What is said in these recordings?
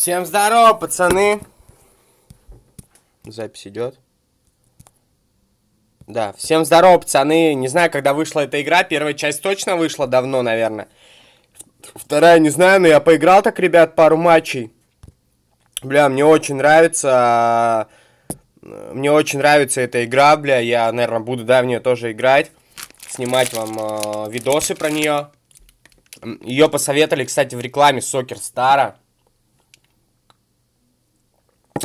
Всем здорово, пацаны! Запись идет. Да, всем здорово, пацаны. Не знаю, когда вышла эта игра. Первая часть точно вышла давно, наверное. Вторая, не знаю, но я поиграл так, ребят, пару матчей. Бля, мне очень нравится... Э, мне очень нравится эта игра, бля. Я, наверное, буду, да, в нее тоже играть. Снимать вам э, видосы про нее. Ее посоветовали, кстати, в рекламе Сокер Стара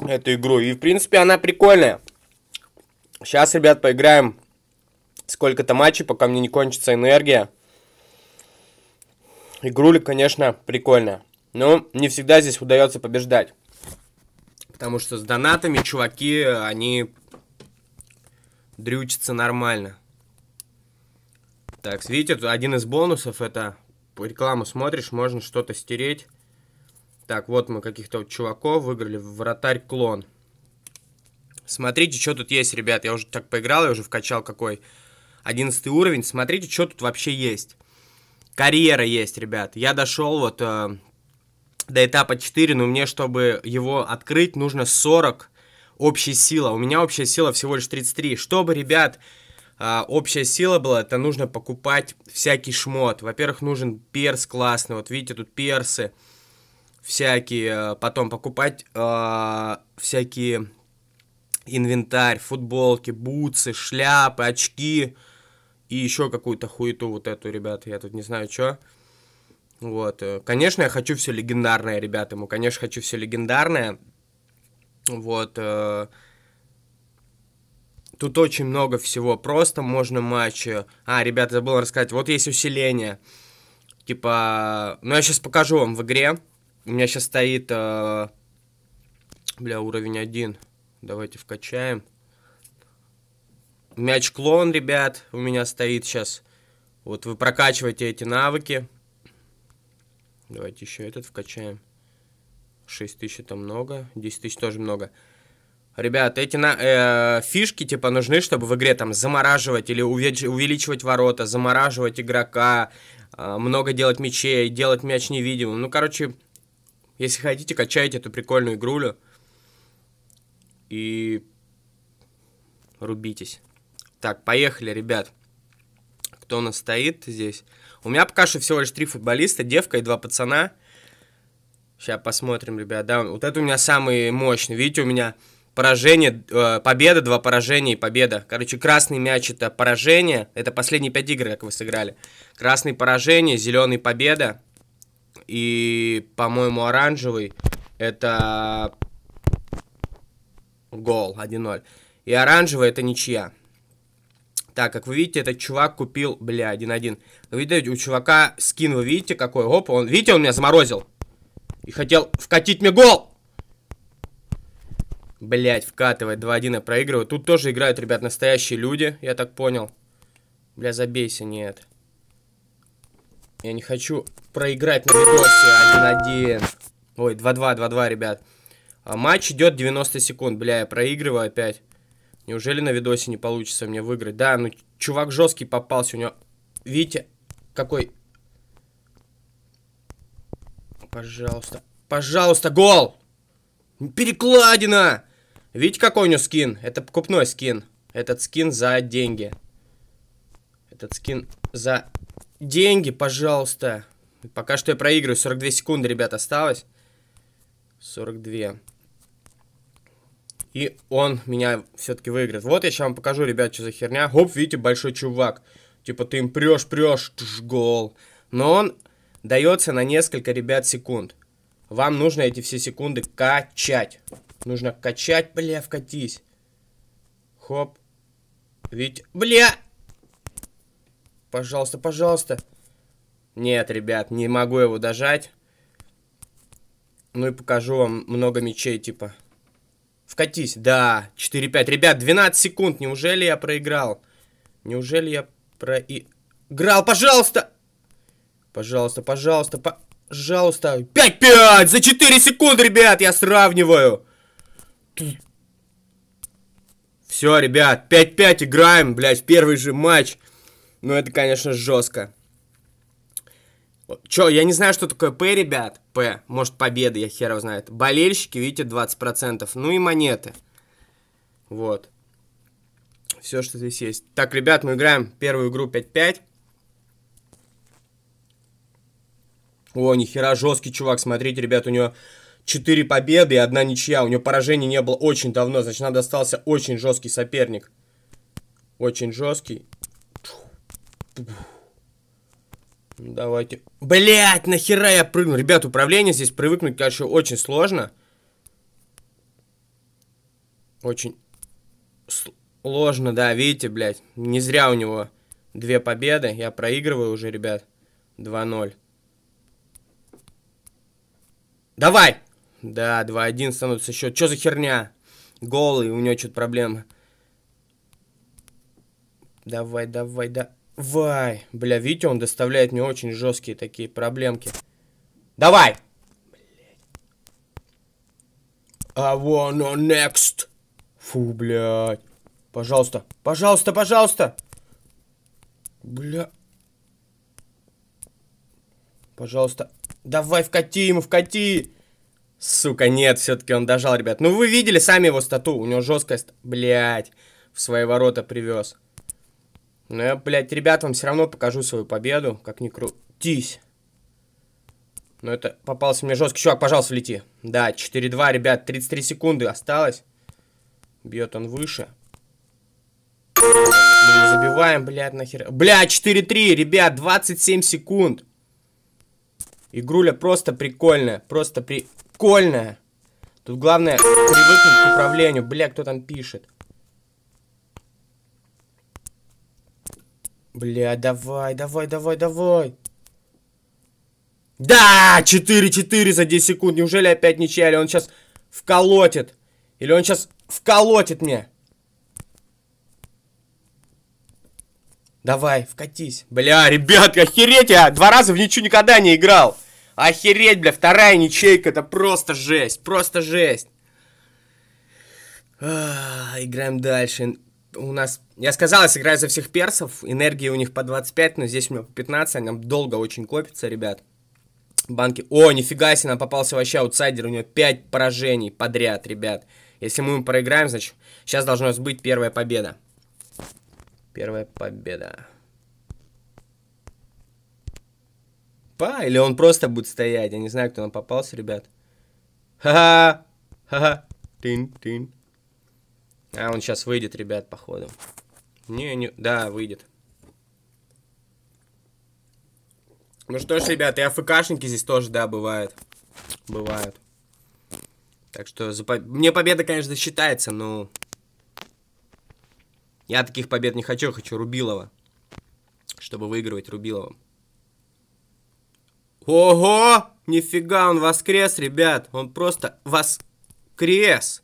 эту игру. И, в принципе, она прикольная. Сейчас, ребят, поиграем сколько-то матчей, пока мне не кончится энергия. Игрули, конечно, прикольная. Но не всегда здесь удается побеждать. Потому что с донатами чуваки, они дрючатся нормально. Так, видите, один из бонусов это рекламу смотришь, можно что-то стереть. Так, вот мы каких-то чуваков выиграли. Вратарь клон. Смотрите, что тут есть, ребят. Я уже так поиграл, я уже вкачал какой 11 уровень. Смотрите, что тут вообще есть. Карьера есть, ребят. Я дошел вот э, до этапа 4, но мне, чтобы его открыть, нужно 40 общей силы. У меня общая сила всего лишь 33. Чтобы, ребят, э, общая сила была, это нужно покупать всякий шмот. Во-первых, нужен перс классный. Вот видите, тут персы. Персы всякие, э, потом покупать э, всякие инвентарь, футболки, бутсы, шляпы, очки и еще какую-то хуету вот эту, ребята я тут не знаю, что. Вот, э, конечно, я хочу все легендарное, ребята, ему, конечно, хочу все легендарное. Вот, э, тут очень много всего, просто можно матчи А, ребята, забыл рассказать, вот есть усиление. Типа, ну я сейчас покажу вам в игре, у меня сейчас стоит, э, бля, уровень 1. Давайте вкачаем. Мяч-клон, ребят, у меня стоит сейчас. Вот вы прокачиваете эти навыки. Давайте еще этот вкачаем. 6 тысяч это много, 10 тысяч тоже много. Ребят, эти на, э, фишки типа нужны, чтобы в игре там замораживать или увелич, увеличивать ворота, замораживать игрока, э, много делать мячей, делать мяч невидимым. Ну, короче, если хотите, качайте эту прикольную игрулю. И рубитесь. Так, поехали, ребят. Кто у нас стоит здесь? У меня пока что всего лишь три футболиста, девка и два пацана. Сейчас посмотрим, ребят. Да, вот это у меня самый мощный. Видите, у меня поражение, э, победа, два поражения и победа. Короче, красный мяч это поражение. Это последние пять игр, как вы сыграли. Красный поражение, зеленый победа, и, по-моему, оранжевый это гол 1-0. И оранжевый это ничья. Так, как вы видите, этот чувак купил, бля, 1-1. Видите, у чувака скин, вы видите, какой? Оп, он, видите, он меня заморозил. И хотел вкатить мне гол. Блять, вкатывает 2-1 и проигрывает. Тут тоже играют, ребят, настоящие люди, я так понял. Бля, забейся, нет. Я не хочу проиграть на видосе 1-1. А Ой, 2-2, 2-2, ребят. А матч идет 90 секунд. Бля, я проигрываю опять. Неужели на видосе не получится мне выиграть? Да, ну чувак жесткий попался. У него... Видите, какой... Пожалуйста. Пожалуйста, гол! Перекладина! Видите, какой у него скин? Это покупной скин. Этот скин за деньги. Этот скин за Деньги, пожалуйста. Пока что я проигрываю. 42 секунды, ребят, осталось. 42. И он меня все-таки выиграет. Вот я сейчас вам покажу, ребят, что за херня. Хоп, видите, большой чувак. Типа ты им прешь, прешь, гол. Но он дается на несколько, ребят, секунд. Вам нужно эти все секунды качать. Нужно качать, бля, вкатись. Хоп. Ведь, бля, Пожалуйста, пожалуйста. Нет, ребят, не могу его дожать. Ну и покажу вам много мечей, типа. Вкатись. Да, 4-5. Ребят, 12 секунд. Неужели я проиграл? Неужели я проиграл? Пожалуйста! Пожалуйста, пожалуйста, пожалуйста. 5-5! За 4 секунды, ребят, я сравниваю. Все, ребят, 5-5 играем, блядь, первый же матч. Ну, это, конечно, жестко. Чё, я не знаю, что такое П, ребят. П, может, победа, я хер его знает. Болельщики, видите, 20%. Ну и монеты. Вот. Все, что здесь есть. Так, ребят, мы играем первую игру 5-5. О, нихера, жесткий чувак, смотрите, ребят, у него 4 победы и одна ничья. У него поражений не было очень давно, значит, нам достался очень жесткий соперник. Очень жесткий. Давайте. Блять, нахера я прыгнул? Ребят, управление здесь привыкнуть, конечно, очень сложно. Очень сложно, да, видите, блядь. Не зря у него две победы. Я проигрываю уже, ребят. 2-0. Давай! Да, 2-1 становится счет. Что за херня? Голый, у него что-то проблема. Давай, давай, да. Вай, бля, видите, он доставляет мне очень жесткие такие проблемки. Давай! I wanna next. Фу, блядь. Пожалуйста, пожалуйста, пожалуйста. Бля. Пожалуйста. Давай, вкати ему, вкати. Сука, нет, все-таки он дожал, ребят. Ну, вы видели сами его стату. У него жесткость, блядь, в свои ворота привез. Но ну, я, блядь, ребятам все равно покажу свою победу, как ни крутись. Но ну, это попался мне жесткий чувак, пожалуйста, лети. Да, 4-2, ребят, 33 секунды осталось. Бьет он выше. Блин, забиваем, блядь, нахер. Блядь, 4-3, ребят, 27 секунд. Игруля просто прикольная, просто прикольная. Тут главное привыкнуть к управлению. Бля, кто там пишет? Бля, давай, давай, давай, давай. Да, 4-4 за 10 секунд. Неужели опять ничья? Или он сейчас вколотит? Или он сейчас вколотит мне? Давай, вкатись. Бля, ребятка, охереть я! Два раза в ничью никогда не играл. Охереть, бля, вторая ничейка, это просто жесть, просто жесть. А, играем дальше у нас... Я сказал, я сыграю за всех персов, энергии у них по 25, но здесь у меня по 15, они нам долго очень копятся, ребят. Банки... О, нифига себе, нам попался вообще аутсайдер, у него 5 поражений подряд, ребят. Если мы ему проиграем, значит, сейчас должна быть первая победа. Первая победа. Па, или он просто будет стоять, я не знаю, кто нам попался, ребят. Ха-ха, ха-ха, тин-тин. А, он сейчас выйдет, ребят, походу. Не, не... Да, выйдет. Ну что ж, ребят, и АФКшники здесь тоже, да, бывают. Бывают. Так что за по... мне победа, конечно, считается, но... Я таких побед не хочу, хочу Рубилова. Чтобы выигрывать Рубилова. Ого! Нифига, он воскрес, ребят. Он просто воскрес.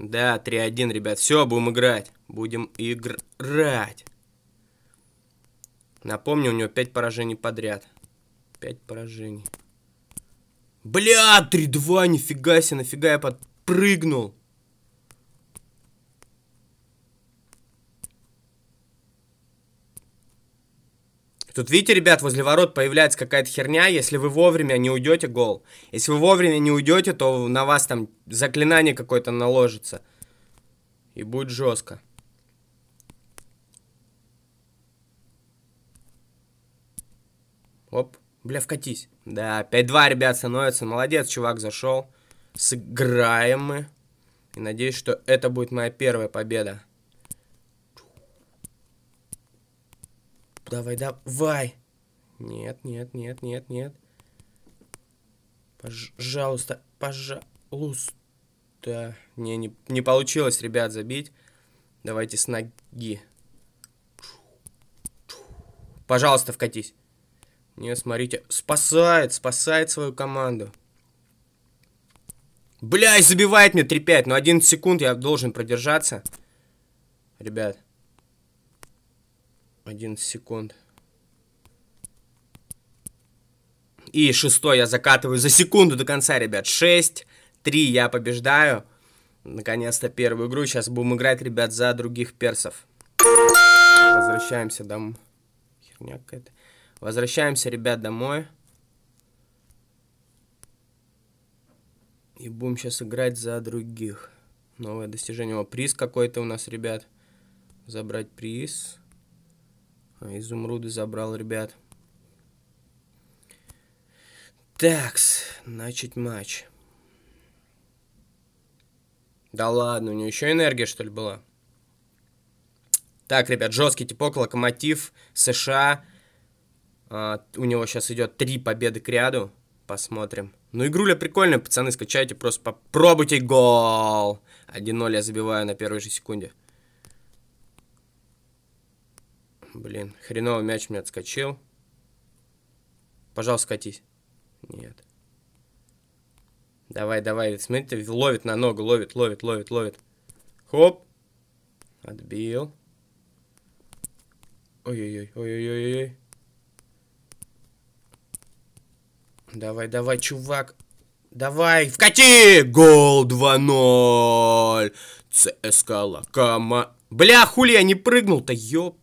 Да, 3-1, ребят. Все, будем играть. Будем играть. Напомню, у него 5 поражений подряд. 5 поражений. Бля, 3-2, нифига себе, нафига я подпрыгнул. Тут, видите, ребят, возле ворот появляется какая-то херня, если вы вовремя не уйдете, гол. Если вы вовремя не уйдете, то на вас там заклинание какое-то наложится. И будет жестко. Оп, бля, вкатись. Да, 5-2, ребят, становится. Молодец, чувак, зашел. Сыграем мы. И надеюсь, что это будет моя первая победа. Давай, давай. Нет, нет, нет, нет, нет. Пожалуйста, пожалуйста. Не, не, не получилось, ребят, забить. Давайте с ноги. Пожалуйста, вкатись. Не, смотрите. Спасает, спасает свою команду. Бля, забивает мне 3-5. Но 11 секунд я должен продержаться. Ребят. 11 секунд. И шестой я закатываю за секунду до конца, ребят. 6, 3 я побеждаю. Наконец-то первую игру. Сейчас будем играть, ребят, за других персов. Возвращаемся домой. Херня какая-то. Возвращаемся, ребят, домой. И будем сейчас играть за других. Новое достижение. О, приз какой-то у нас, ребят. Забрать приз. Изумруды забрал, ребят. Такс, начать матч. Да ладно, у нее еще энергия, что ли, была? Так, ребят, жесткий типок, локомотив, США. А, у него сейчас идет три победы к ряду. Посмотрим. Ну, игруля прикольная, пацаны, скачайте, просто попробуйте гол. 1-0 я забиваю на первой же секунде. Блин, хреново мяч мне отскочил. Пожалуйста, катись. Нет. Давай, давай, смотрите, ловит на ногу, ловит, ловит, ловит, ловит. Хоп. Отбил. Ой-ой-ой, ой-ой-ой. Давай, давай, чувак. Давай, вкати! Гол 2-0. ЦСКА Лакома. Бля, хули я не прыгнул-то, ёп.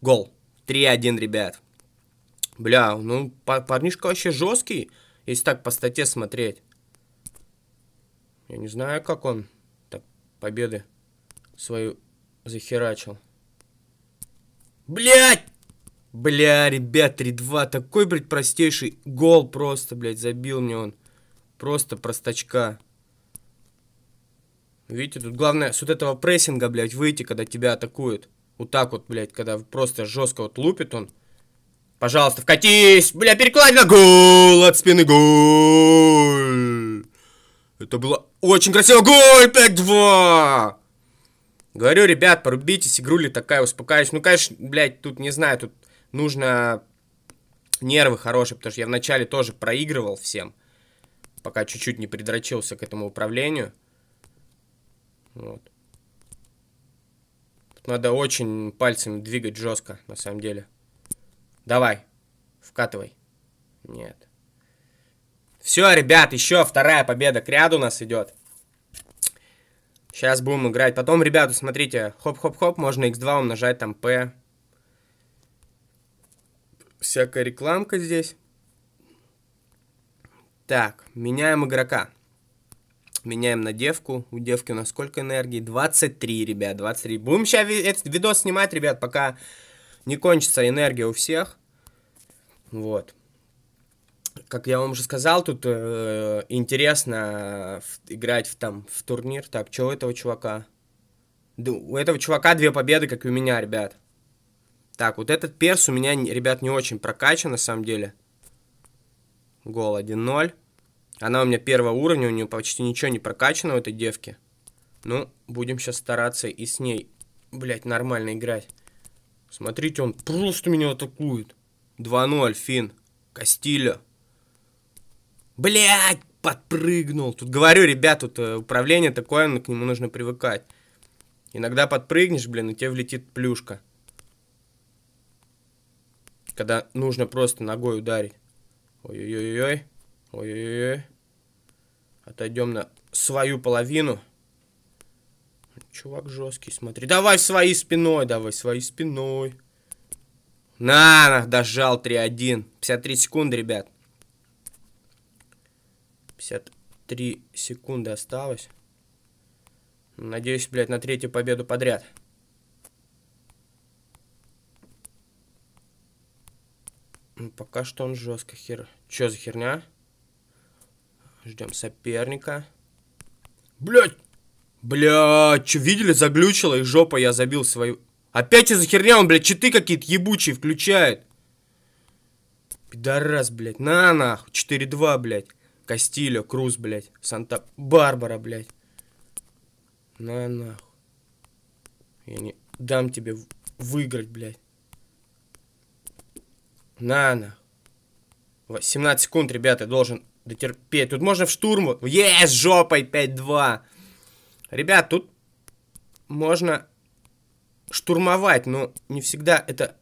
Гол. 3-1, ребят. Бля, ну, парнишка вообще жесткий, если так по стате смотреть. Я не знаю, как он так победы свою захерачил. Блять! Бля, ребят, 3-2. Такой, блядь, простейший гол просто, блядь, забил мне он. Просто простачка. Видите, тут главное с вот этого прессинга, блядь, выйти, когда тебя атакуют. Вот так вот, блядь, когда просто жестко вот лупит он. Пожалуйста, вкатись! Бля, перекладина! Гол от спины! Гол! Это было очень красиво! Гол! 5-2! Говорю, ребят, порубитесь, игрули такая, успокаюсь, Ну, конечно, блядь, тут, не знаю, тут нужно нервы хорошие, потому что я вначале тоже проигрывал всем. Пока чуть-чуть не придрочился к этому управлению. Вот. Надо очень пальцами двигать жестко, на самом деле. Давай, вкатывай. Нет. Все, ребят, еще вторая победа к ряду у нас идет. Сейчас будем играть. Потом, ребята, смотрите, хоп-хоп-хоп, можно x2 умножать там p. Всякая рекламка здесь. Так, меняем игрока. Меняем на девку. У девки у нас сколько энергии? 23, ребят, 23. Будем сейчас этот видос снимать, ребят, пока не кончится энергия у всех. Вот. Как я вам уже сказал, тут э, интересно э, в, играть в, там, в турнир. Так, что у этого чувака? Да, у этого чувака две победы, как и у меня, ребят. Так, вот этот перс у меня, ребят, не очень прокачан, на самом деле. Гол 1-0. Она у меня первого уровня, у нее почти ничего не прокачано у этой девки. Ну, будем сейчас стараться и с ней, блядь, нормально играть. Смотрите, он просто меня атакует. 2-0, Фин. Кастиля. Блядь, подпрыгнул. Тут говорю, ребят, тут э, управление такое, ну, к нему нужно привыкать. Иногда подпрыгнешь, блин, и тебе влетит плюшка. Когда нужно просто ногой ударить. Ой-ой-ой-ой. Ой-ой-ой. Отойдем на свою половину. Чувак жесткий, смотри. Давай своей спиной, давай своей спиной. На, на дожал 3-1. 53 секунды, ребят. 53 секунды осталось. Надеюсь, блядь, на третью победу подряд. пока что он жестко хер. Чё за херня? Ждем соперника. Блять! Блять, что видели? Заглючило и жопа я забил свою. Опять из-за херня он, блядь, читы какие-то ебучие включает. Пидорас, блядь. На нахуй. 4-2, блядь. Кастильо, Круз, блядь. Санта-Барбара, блядь. На нахуй. Я не дам тебе выиграть, блядь. На нахуй. 17 секунд, ребята, должен Дотерпеть. Тут можно в штурму. Есть жопой 5-2. Ребят, тут можно штурмовать, но не всегда это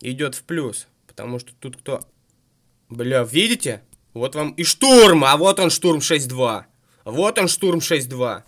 идет в плюс. Потому что тут кто... Бля, видите? Вот вам и штурм, а вот он штурм 6-2. Вот он штурм 6-2.